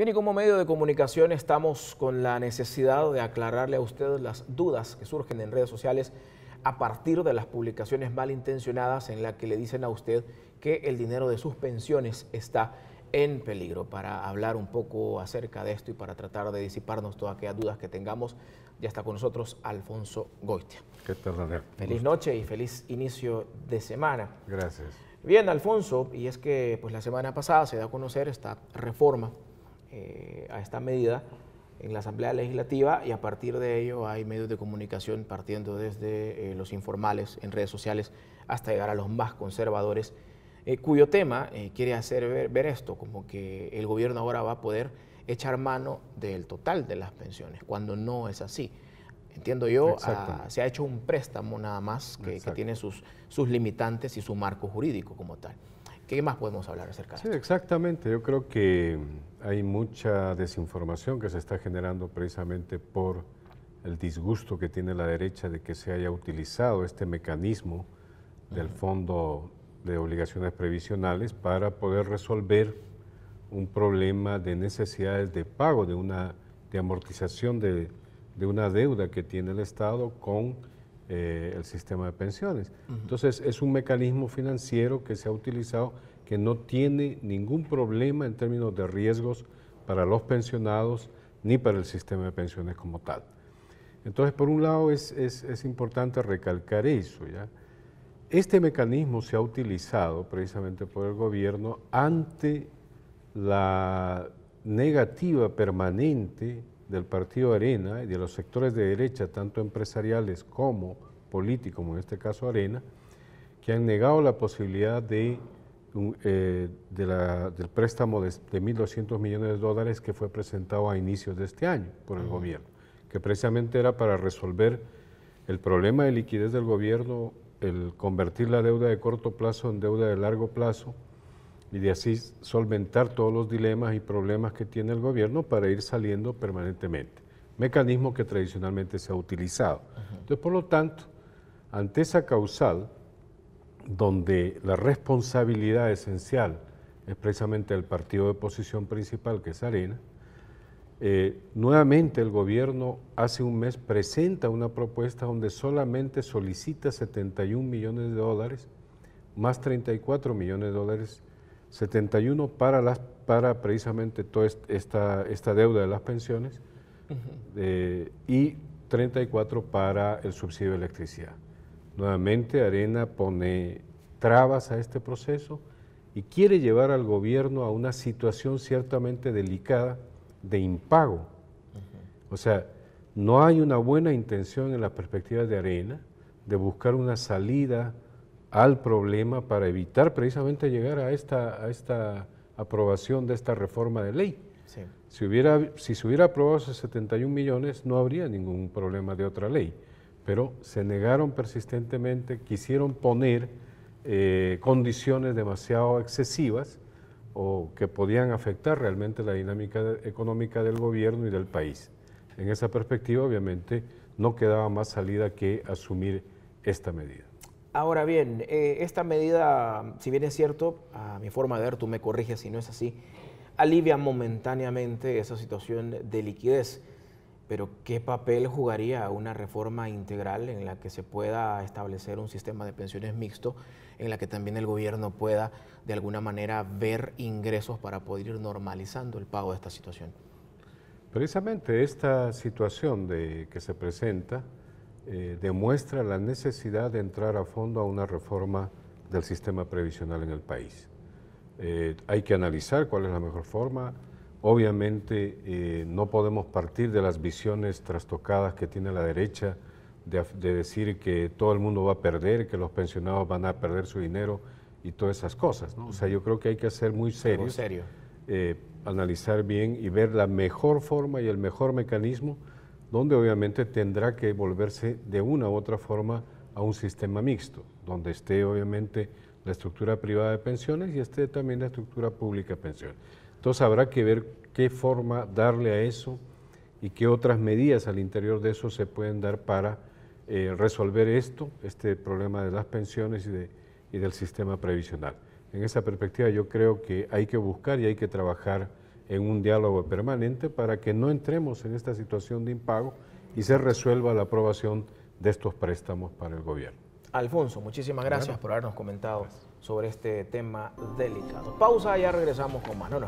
Bien, y como medio de comunicación estamos con la necesidad de aclararle a usted las dudas que surgen en redes sociales a partir de las publicaciones malintencionadas en las que le dicen a usted que el dinero de sus pensiones está en peligro. Para hablar un poco acerca de esto y para tratar de disiparnos todas aquellas dudas que tengamos, ya está con nosotros Alfonso Goitia. ¿Qué tal, Feliz noche y feliz inicio de semana. Gracias. Bien, Alfonso, y es que pues la semana pasada se da a conocer esta reforma eh, a esta medida en la Asamblea Legislativa y a partir de ello hay medios de comunicación partiendo desde eh, los informales en redes sociales hasta llegar a los más conservadores, eh, cuyo tema quiere hacer ver, esto, como que el gobierno ahora va a poder echar mano del total de las pensiones, cuando no es así. Entiendo yo, ah, se ha hecho un préstamo nada más que, tiene sus, sus limitantes y su marco jurídico como tal. ¿Qué más podemos hablar acerca de sí, Exactamente, yo creo que hay mucha desinformación que se está generando precisamente por el disgusto que tiene la derecha de que se haya utilizado este mecanismo del Fondo de Obligaciones Previsionales para poder resolver un problema de necesidades de pago, de una de amortización de, una deuda que tiene el Estado con eh, el sistema de pensiones. Entonces, es un mecanismo financiero que se ha utilizado que no tiene ningún problema en términos de riesgos para los pensionados ni para el sistema de pensiones como tal. Entonces, por un lado, es, importante recalcar eso. ¿ya? Este mecanismo se ha utilizado precisamente por el gobierno ante la negativa permanente del Partido Arena y de los sectores de derecha, tanto empresariales como políticos, como en este caso Arena, que han negado la posibilidad de eh, del préstamo de, 1.200 millones de dólares que fue presentado a inicios de este año por el gobierno, que precisamente era para resolver el problema de liquidez del gobierno, el convertir la deuda de corto plazo en deuda de largo plazo y de así solventar todos los dilemas y problemas que tiene el gobierno para ir saliendo permanentemente. Mecanismo que tradicionalmente se ha utilizado. Entonces, por lo tanto, ante esa causal, donde la responsabilidad esencial es precisamente el partido de oposición principal, que es Arena, eh, nuevamente el gobierno hace un mes presenta una propuesta donde solamente solicita 71 millones de dólares, más 34 millones de dólares, 71 para, precisamente toda esta, deuda de las pensiones eh, y 34 para el subsidio de electricidad. Nuevamente, Arena pone trabas a este proceso y quiere llevar al gobierno a una situación ciertamente delicada de impago. O sea, no hay una buena intención en la perspectiva de Arena de buscar una salida al problema para evitar precisamente llegar a esta, a esta aprobación de esta reforma de ley. Si, hubiera, si se hubiera aprobado esos 71 millones, no habría ningún problema de otra ley pero se negaron persistentemente, quisieron poner eh, condiciones demasiado excesivas o que podían afectar realmente la dinámica económica del gobierno y del país. En esa perspectiva, obviamente, no quedaba más salida que asumir esta medida. Ahora bien, eh, esta medida, si bien es cierto, a mi forma de ver, tú me corriges si no es así, alivia momentáneamente esa situación de liquidez pero ¿qué papel jugaría una reforma integral en la que se pueda establecer un sistema de pensiones mixto, en la que también el gobierno pueda de alguna manera ver ingresos para poder ir normalizando el pago de esta situación? Precisamente esta situación de, que se presenta eh, demuestra la necesidad de entrar a fondo a una reforma del sistema previsional en el país. Eh, hay que analizar cuál es la mejor forma, Obviamente eh, no podemos partir de las visiones trastocadas que tiene la derecha de, decir que todo el mundo va a perder, que los pensionados van a perder su dinero y todas esas cosas. ¿no? O sea, yo creo que hay que ser muy serios, serio. Eh, analizar bien y ver la mejor forma y el mejor mecanismo, donde obviamente tendrá que volverse de una u otra forma a un sistema mixto, donde esté obviamente la estructura privada de pensiones y esté también la estructura pública de pensiones. Entonces habrá que ver qué forma darle a eso y qué otras medidas al interior de eso se pueden dar para eh, resolver esto, este problema de las pensiones y, y del sistema previsional. En esa perspectiva yo creo que hay que buscar y hay que trabajar en un diálogo permanente para que no entremos en esta situación de impago y se resuelva la aprobación de estos préstamos para el gobierno. Alfonso, muchísimas gracias por habernos comentado sobre este tema delicado. Pausa, ya regresamos con más. No